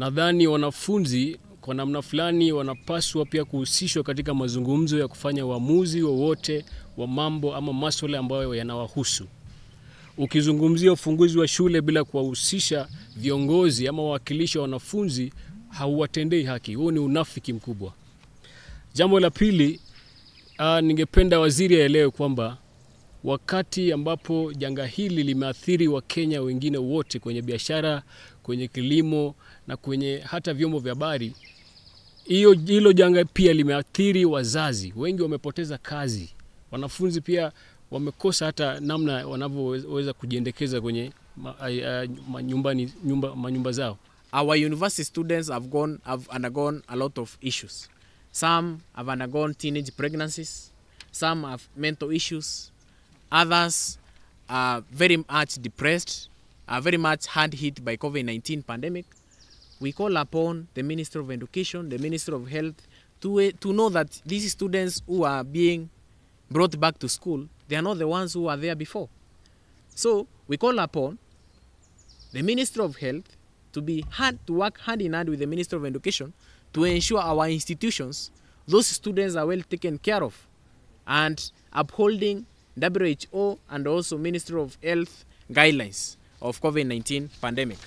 nadhani wanafunzi kwa namna fulani wanapaswa pia kuhusishwa katika mazungumzo ya kufanya uamuzi wowote wa, wa mambo ama maswala ambayo yanawahusu. Ukizungumzia ufunguzi wa shule bila kuwahusisha viongozi ama wawakilishi wa wanafunzi, hauwatendei haki. Huo ni unafiki mkubwa. Jambo la pili, ah, ningependa waziri aelewe kwamba wakati ambapo janga hili limeathiri Wakenya wengine wote kwenye biashara, kwenye kilimo na kwenye hata vyombo vya habari. Hiyo hilo janga pia limeathiri wazazi, wengi wamepoteza kazi, wanafunzi pia wamekosa hata namna wanavyoweza kujiendekeza kwenye ma, nyumba, manyumba zao. Our university students have gone have undergone a lot of issues. Some have undergone teenage pregnancies. Some have mental issues. Others are very much depressed, are very much hard hit by COVID-19 pandemic. We call upon the Minister of Education, the Minister of Health, to, eh, to know that these students who are being brought back to school, they are not the ones who were there before. So we call upon the Minister of Health to be hard to work hand in hand with the Minister of Education to ensure our institutions, those students are well taken care of and upholding WHO and also Ministry of Health guidelines of COVID-19 pandemic.